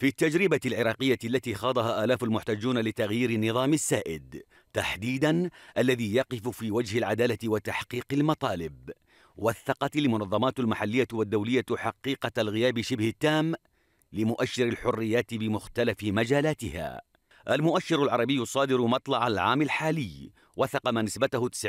في التجربة العراقية التي خاضها آلاف المحتجون لتغيير النظام السائد تحديدا الذي يقف في وجه العدالة وتحقيق المطالب وثقت المنظمات المحلية والدولية حقيقة الغياب شبه التام لمؤشر الحريات بمختلف مجالاتها المؤشر العربي الصادر مطلع العام الحالي وثق ما نسبته 90%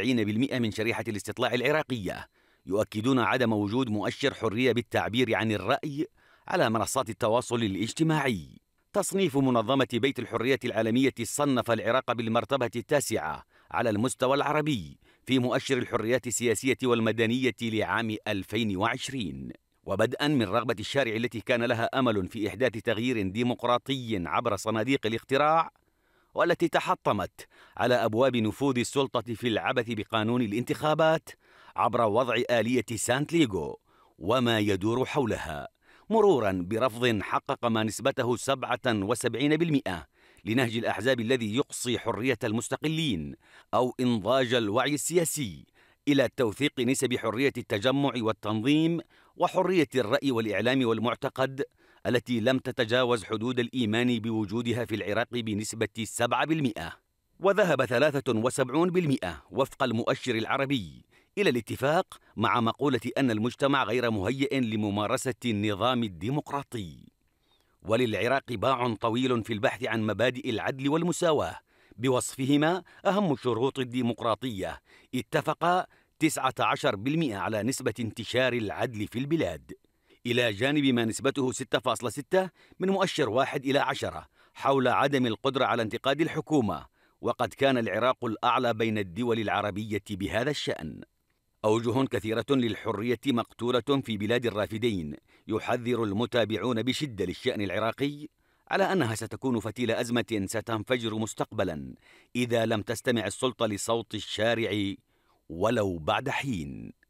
من شريحة الاستطلاع العراقية يؤكدون عدم وجود مؤشر حرية بالتعبير عن الرأي على منصات التواصل الاجتماعي تصنيف منظمة بيت الحرية العالمية صنف العراق بالمرتبة التاسعة على المستوى العربي في مؤشر الحريات السياسية والمدنية لعام 2020 وبدءا من رغبة الشارع التي كان لها أمل في إحداث تغيير ديمقراطي عبر صناديق الاختراع والتي تحطمت على أبواب نفوذ السلطة في العبث بقانون الانتخابات عبر وضع آلية سانت ليغو وما يدور حولها مرورا برفض حقق ما نسبته 77% لنهج الأحزاب الذي يقصي حرية المستقلين أو إنضاج الوعي السياسي إلى توثيق نسب حرية التجمع والتنظيم وحرية الرأي والإعلام والمعتقد التي لم تتجاوز حدود الإيمان بوجودها في العراق بنسبة 7% وذهب 73% وفق المؤشر العربي إلى الاتفاق مع مقولة أن المجتمع غير مهيئ لممارسة النظام الديمقراطي وللعراق باع طويل في البحث عن مبادئ العدل والمساواة بوصفهما أهم الشروط الديمقراطية اتفق 19% على نسبة انتشار العدل في البلاد إلى جانب ما نسبته 6.6 من مؤشر واحد إلى 10 حول عدم القدرة على انتقاد الحكومة وقد كان العراق الأعلى بين الدول العربية بهذا الشأن أوجه كثيرة للحرية مقتولة في بلاد الرافدين يحذر المتابعون بشدة للشأن العراقي على أنها ستكون فتيل أزمة ستنفجر مستقبلا إذا لم تستمع السلطة لصوت الشارع ولو بعد حين